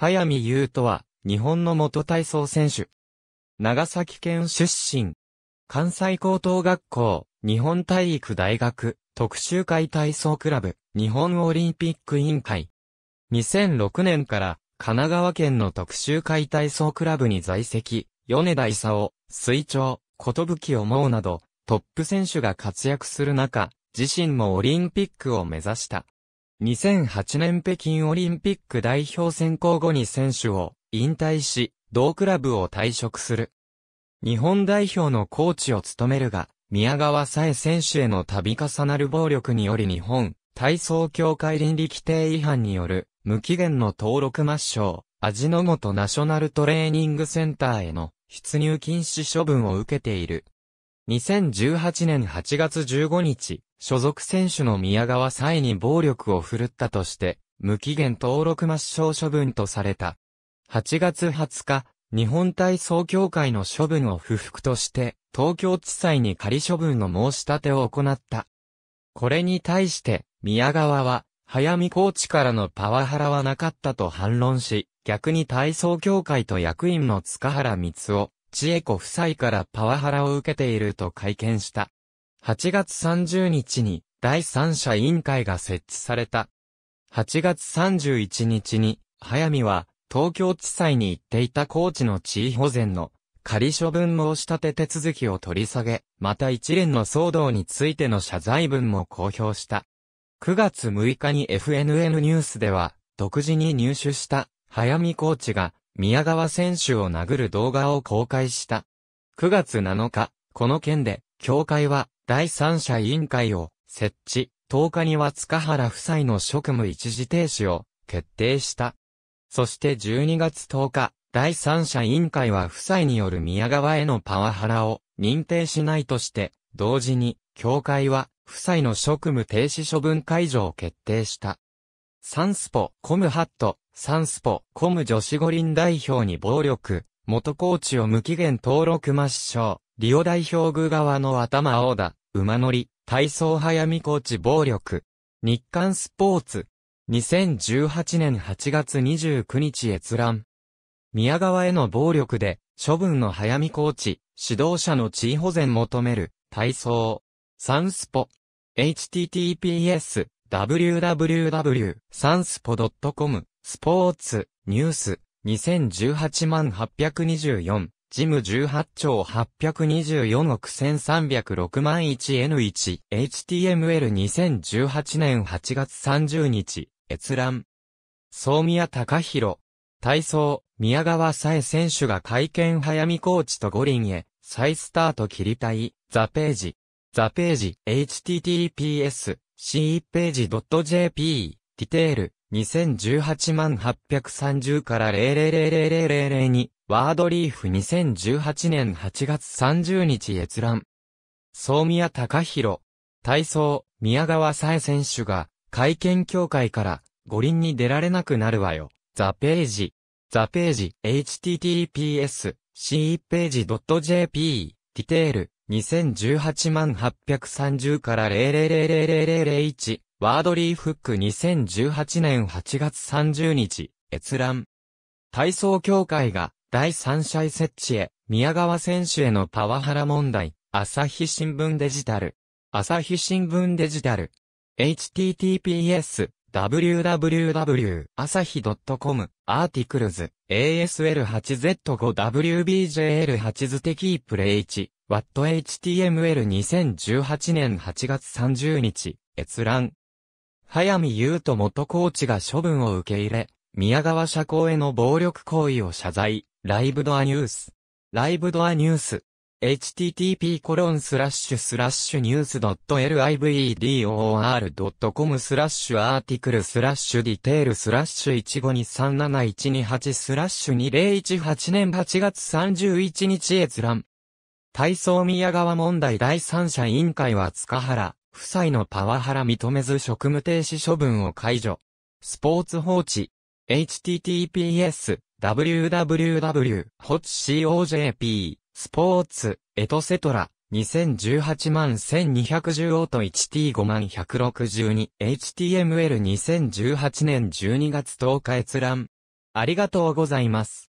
早見優とは、日本の元体操選手。長崎県出身。関西高等学校、日本体育大学、特集会体操クラブ、日本オリンピック委員会。2006年から、神奈川県の特集会体操クラブに在籍、米田功、水長、寿を思うなど、トップ選手が活躍する中、自身もオリンピックを目指した。2008年北京オリンピック代表選考後に選手を引退し、同クラブを退職する。日本代表のコーチを務めるが、宮川さえ選手への度重なる暴力により日本体操協会倫理規定違反による無期限の登録抹消、味の素ナショナルトレーニングセンターへの出入禁止処分を受けている。2018年8月15日、所属選手の宮川際に暴力を振るったとして、無期限登録抹消処分とされた。8月20日、日本体操協会の処分を不服として、東京地裁に仮処分の申し立てを行った。これに対して、宮川は、早見コーチからのパワハラはなかったと反論し、逆に体操協会と役員の塚原光夫、千恵子夫妻からパワハラを受けていると会見した。8月30日に第三者委員会が設置された。8月31日に、早見は東京地裁に行っていた高知の地位保全の仮処分申し立て手続きを取り下げ、また一連の騒動についての謝罪文も公表した。9月6日に FNN ニュースでは、独自に入手した、早見コーチが、宮川選手を殴る動画を公開した。9月7日、この件で、協会は、第三者委員会を設置、10日には塚原夫妻の職務一時停止を決定した。そして12月10日、第三者委員会は夫妻による宮川へのパワハラを認定しないとして、同時に、協会は、夫妻の職務停止処分解除を決定した。サンスポ、コムハット、サンスポ、コム女子五輪代表に暴力、元コーチを無期限登録抹消、リオ代表具側の頭青だ、馬乗り、体操早見コーチ暴力。日刊スポーツ。2018年8月29日閲覧。宮川への暴力で、処分の早見コーチ、指導者の地位保全求める、体操。サンスポ。https, w w w s a n s p c o m スポーツ、ニュース、2018万824、ジム18兆824億1306万 1N1、HTML2018 年8月30日、閲覧。総宮隆弘。体操、宮川さえ選手が会見早見コーチと五輪へ、再スタート切りたい、ザページ。ザページ、https、c1 ページ .jp、ディテール、2018万830から0 0 0 0 0 0に、ワードリーフ2018年8月30日閲覧。総宮隆弘、体操、宮川さえ選手が、会見協会から、五輪に出られなくなるわよ。ザページ。ザページ、https、c 1 p ージ。j p ディテール、2018万830から0 0 0 0 0 0 1ワードリーフック2018年8月30日、閲覧。体操協会が第三者設置へ、宮川選手へのパワハラ問題、朝日新聞デジタル。朝日新聞デジタル。https, www 朝日 .com アーティクルズ ASL8Z5WBJL8 図テキープレイチ w h t h t m l 2 0 1 8年8月30日閲覧早見優と元コーチが処分を受け入れ宮川社交への暴力行為を謝罪ライブドアニュースライブドアニュース http://news.livedor.com スラッシュアーティクルスラッシュディテールスラッシュ15237128スラッシュ2018年8月31日閲覧。体操宮川問題第三者委員会は塚原、夫妻のパワハラ認めず職務停止処分を解除。スポーツ放置。https://www.hotcojp スポーツ、エトセトラ、2018万1210オート 1T5 万 162HTML2018 年12月10日閲覧。ありがとうございます。